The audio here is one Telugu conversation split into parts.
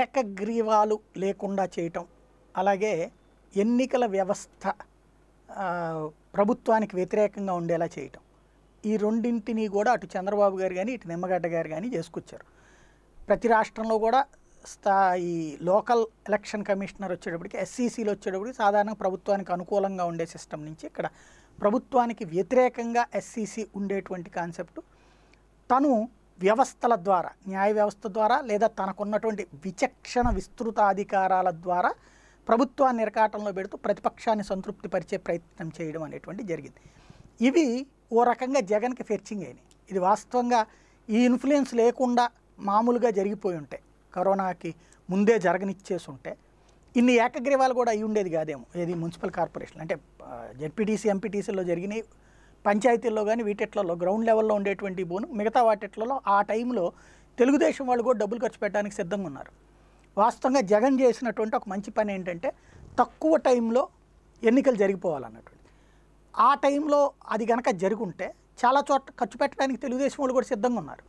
ఏకగ్రీవాలు లేకుండా చేయటం అలాగే ఎన్నికల వ్యవస్థ ప్రభుత్వానికి వ్యతిరేకంగా ఉండేలా చేయటం ఈ రెండింటిని కూడా అటు చంద్రబాబు గారు కానీ ఇటు నిమ్మగడ్డ గారు కానీ చేసుకొచ్చారు ప్రతి రాష్ట్రంలో కూడా స్థాయి లోకల్ ఎలక్షన్ కమిషనర్ వచ్చేటప్పటికి ఎస్సీసీలు వచ్చేటప్పటికి సాధారణ ప్రభుత్వానికి అనుకూలంగా ఉండే సిస్టమ్ నుంచి ఇక్కడ ప్రభుత్వానికి వ్యతిరేకంగా ఎస్సీసీ ఉండేటువంటి కాన్సెప్టు తను వ్యవస్థల ద్వారా న్యాయ వ్యవస్థ ద్వారా లేదా తనకున్నటువంటి విచక్షణ విస్తృత అధికారాల ద్వారా ప్రభుత్వాన్ని నిరకాటంలో పెడుతూ ప్రతిపక్షాన్ని సంతృప్తిపరిచే ప్రయత్నం చేయడం అనేటువంటి జరిగింది ఇవి ఓ రకంగా జగన్కి ఫెర్చింగ్ అయినాయి ఇది వాస్తవంగా ఈ ఇన్ఫ్లుయెన్స్ లేకుండా మామూలుగా జరిగిపోయి ఉంటే కరోనాకి ముందే జరగనిచ్చేసి ఉంటే ఇన్ని ఏకగ్రీవాలు కూడా అయి ఉండేది కాదేమో ఇది మున్సిపల్ కార్పొరేషన్ అంటే జెడ్పీటీసీ ఎంపీటీసీలో జరిగినాయి పంచాయతీల్లో కానీ వీటిట్లలో గ్రౌండ్ లెవెల్లో ఉండేటువంటి బోను మిగతా వాటిట్లలో ఆ టైంలో తెలుగుదేశం వాళ్ళు కూడా డబ్బులు ఖర్చు పెట్టడానికి సిద్ధంగా ఉన్నారు వాస్తవంగా జగన్ చేసినటువంటి ఒక మంచి పని ఏంటంటే తక్కువ టైంలో ఎన్నికలు జరిగిపోవాలన్నటువంటి ఆ టైంలో అది కనుక జరుగుంటే చాలా చోట్ల ఖర్చు పెట్టడానికి తెలుగుదేశం వాళ్ళు కూడా సిద్ధంగా ఉన్నారు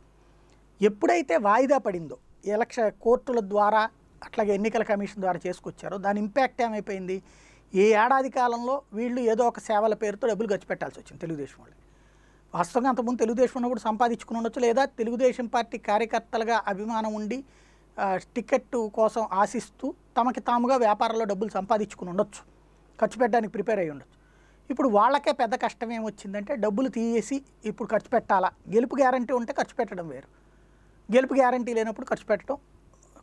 ఎప్పుడైతే వాయిదా పడిందో ఎలక్ష కోర్టుల ద్వారా అట్లాగే ఎన్నికల కమిషన్ ద్వారా చేసుకొచ్చారో దాని ఇంపాక్ట్ ఏమైపోయింది ఈ ఏడాది కాలంలో వీళ్ళు ఏదో ఒక సేవల పేరుతో డబ్బులు ఖర్చు పెట్టాల్సి వచ్చింది తెలుగుదేశం వాళ్ళు వాస్తవంగా అంతకుముందు తెలుగుదేశం ఉన్నప్పుడు సంపాదించుకుని ఉండొచ్చు లేదా తెలుగుదేశం పార్టీ కార్యకర్తలుగా అభిమానం ఉండి టికెట్ కోసం ఆశిస్తూ తమకి తాముగా వ్యాపారంలో డబ్బులు సంపాదించుకుని ఉండొచ్చు ఖర్చు పెట్టడానికి ప్రిపేర్ అయ్యి ఉండొచ్చు ఇప్పుడు వాళ్ళకే పెద్ద కష్టం ఏమొచ్చిందంటే డబ్బులు తీసేసి ఇప్పుడు ఖర్చు పెట్టాలా గెలుపు గ్యారంటీ ఉంటే ఖర్చు పెట్టడం వేరు గెలుపు గ్యారంటీ లేనప్పుడు ఖర్చు పెట్టడం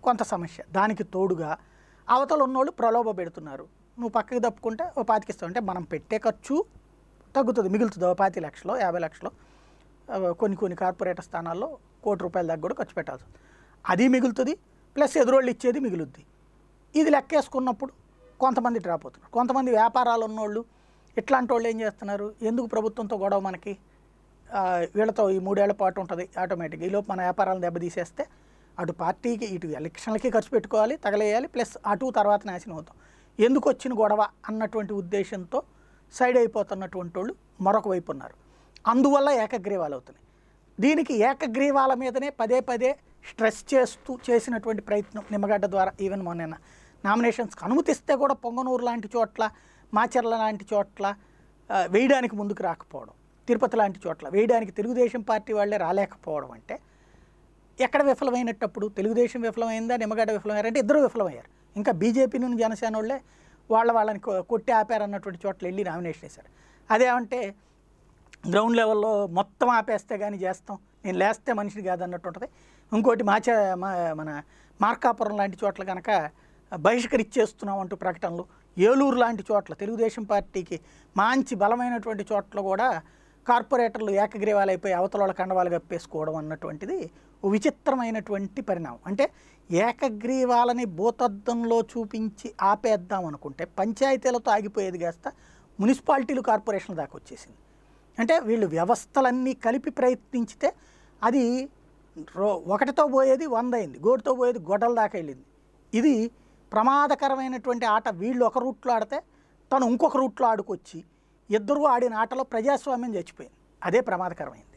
కొంత సమస్య దానికి తోడుగా అవతల ఉన్నోళ్ళు ప్రలోభ పెడుతున్నారు నువ్వు పక్కకి తప్పుకుంటే ఓ పాతికి ఇస్తావు అంటే మనం పెట్టే ఖర్చు తగ్గుతుంది మిగులుతుంది ఓ పాతి లక్షలో యాభై లక్షలో కొన్ని కొన్ని కార్పొరేట్ స్థానాల్లో కోటి రూపాయల దగ్గర కూడా ఖర్చు పెట్టాల్సి అది మిగులుతుంది ప్లస్ ఎదురోళ్ళు ఇచ్చేది మిగులుద్ది ఇది లెక్కేసుకున్నప్పుడు కొంతమంది డ్రాప్ అవుతున్నారు కొంతమంది వ్యాపారాలు ఉన్నోళ్ళు ఇట్లాంటి వాళ్ళు ఏం చేస్తున్నారు ఎందుకు ప్రభుత్వంతో గొడవ మనకి వీళ్ళతో ఈ మూడేళ్ల పాటు ఉంటుంది ఆటోమేటిక్గా ఈలోపు మన వ్యాపారాలను దెబ్బతీసేస్తే అటు పార్టీకి ఇటు ఎలక్షన్లకి ఖర్చు పెట్టుకోవాలి తగలేయాలి ప్లస్ అటు తర్వాత నాశనం అవుతాం ఎందుకు వచ్చిన గొడవ అన్నటువంటి ఉద్దేశంతో సైడ్ అయిపోతున్నటువంటి వాళ్ళు మరొక వైపు ఉన్నారు అందువల్ల ఏకగ్రీవాలు అవుతున్నాయి దీనికి ఏకగ్రీవాల మీదనే పదే పదే స్ట్రెస్ చేస్తూ చేసినటువంటి ప్రయత్నం నిమ్మగడ్డ ద్వారా ఈవెన్ మొన్న నామినేషన్స్కి అనుమతిస్తే కూడా పొంగనూరు లాంటి చోట్ల మాచర్ల లాంటి చోట్ల వేయడానికి ముందుకు రాకపోవడం తిరుపతి లాంటి చోట్ల వేయడానికి తెలుగుదేశం పార్టీ వాళ్ళే రాలేకపోవడం అంటే ఎక్కడ విఫలమైనటప్పుడు తెలుగుదేశం విఫలమైందా నిమ్మగడ్డ విఫలమయ్యారంటే ఇద్దరు విఫలమయ్యారు ఇంకా బీజేపీ నుండి జనసేన వాళ్ళే వాళ్ళ వాళ్ళని కొట్టి ఆపారన్నటువంటి చోట్ల వెళ్ళి నామినేషన్ వేశారు అదేమంటే గ్రౌండ్ లెవెల్లో మొత్తం ఆపేస్తే కానీ చేస్తాం నేను లేస్తే మనిషిని కాదన్నట్టు ఉంటుంది ఇంకోటి మాచ మన మార్కాపురం లాంటి చోట్ల కనుక బహిష్కరిచ్చేస్తున్నాం అంటూ ప్రకటనలు ఏలూరు లాంటి చోట్ల తెలుగుదేశం పార్టీకి మంచి బలమైనటువంటి చోట్ల కూడా కార్పొరేటర్లు ఏకగ్రీవాలైపోయి అవతల కండవాలు కప్పేసుకోవడం అన్నటువంటిది విచిత్రమైనటువంటి పరిణామం అంటే ఏకగ్రీవాలని భూతద్దంలో చూపించి ఆపేద్దాం అనుకుంటే పంచాయతీలతో ఆగిపోయేది కాస్త మున్సిపాలిటీలు కార్పొరేషన్ల దాకా వచ్చేసింది అంటే వీళ్ళు వ్యవస్థలన్నీ కలిపి ప్రయత్నించితే అది రో ఒకటితో పోయేది వంద అయింది గోడితో పోయేది గొడవల దాకా వెళ్ళింది ఇది ప్రమాదకరమైనటువంటి ఆట వీళ్ళు ఒక రూట్లో ఆడితే తను ఇంకొక రూట్లో ఆడుకొచ్చి ఇద్దరు ఆడిన ఆటలో ప్రజాస్వామ్యం చచ్చిపోయింది అదే ప్రమాదకరమైంది